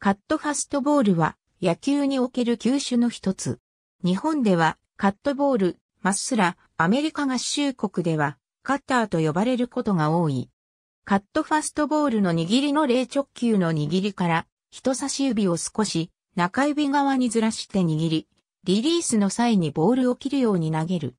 カットファストボールは野球における球種の一つ。日本ではカットボール、まっすら、アメリカ合衆国ではカッターと呼ばれることが多い。カットファストボールの握りの0直球の握りから人差し指を少し中指側にずらして握り、リリースの際にボールを切るように投げる。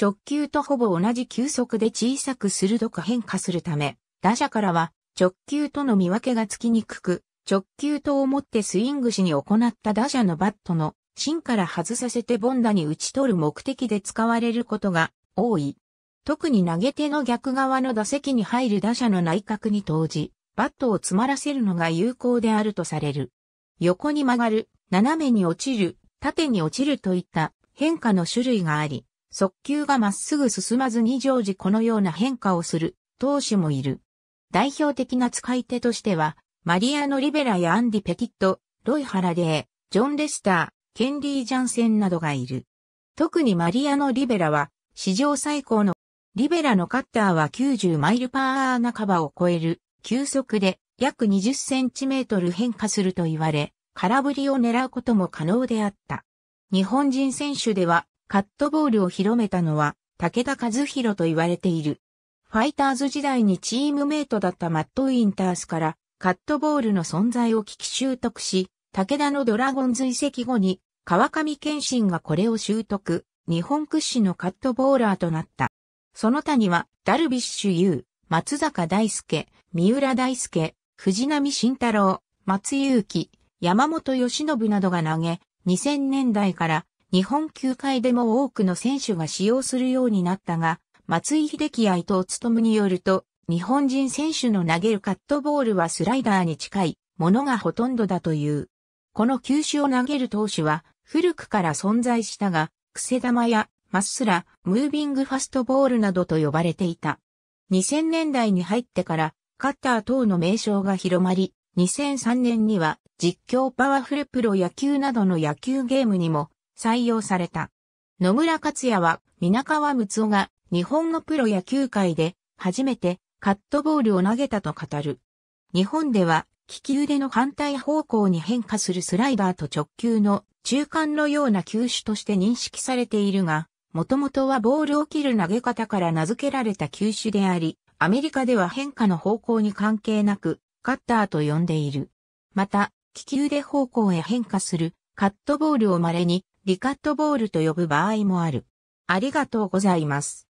直球とほぼ同じ球速で小さく鋭く変化するため、打者からは直球との見分けがつきにくく、直球と思ってスイングしに行った打者のバットの芯から外させてボンダに打ち取る目的で使われることが多い。特に投げ手の逆側の打席に入る打者の内角に投じ、バットを詰まらせるのが有効であるとされる。横に曲がる、斜めに落ちる、縦に落ちるといった変化の種類があり、速球がまっすぐ進まずに常時このような変化をする投手もいる。代表的な使い手としては、マリアノ・リベラやアンディ・ペティット、ロイ・ハラデー、ジョン・レスター、ケンリー・ジャンセンなどがいる。特にマリアノ・リベラは史上最高のリベラのカッターは90マイルパー半ばを超える、急速で約20センチメートル変化すると言われ、空振りを狙うことも可能であった。日本人選手では、カットボールを広めたのは、武田和弘と言われている。ファイターズ時代にチームメイトだったマット・ウィンタースから、カットボールの存在を聞き習得し、武田のドラゴンズ遺跡後に、川上健信がこれを習得、日本屈指のカットボーラーとなった。その他には、ダルビッシュ有、松坂大輔、三浦大輔、藤波慎太郎、松裕樹、山本義信などが投げ、2000年代から日本球界でも多くの選手が使用するようになったが、松井秀喜や伊藤務によると、日本人選手の投げるカットボールはスライダーに近いものがほとんどだという。この球種を投げる投手は古くから存在したが、癖玉やまっすら、ムービングファストボールなどと呼ばれていた。2000年代に入ってから、カッター等の名称が広まり、2003年には実況パワフルプロ野球などの野球ゲームにも採用された。野村克也は、皆川睦夫が日本のプロ野球界で初めてカットボールを投げたと語る。日本では、利き腕の反対方向に変化するスライダーと直球の中間のような球種として認識されているが、もともとはボールを切る投げ方から名付けられた球種であり、アメリカでは変化の方向に関係なく、カッターと呼んでいる。また、利き腕方向へ変化するカットボールを稀にリカットボールと呼ぶ場合もある。ありがとうございます。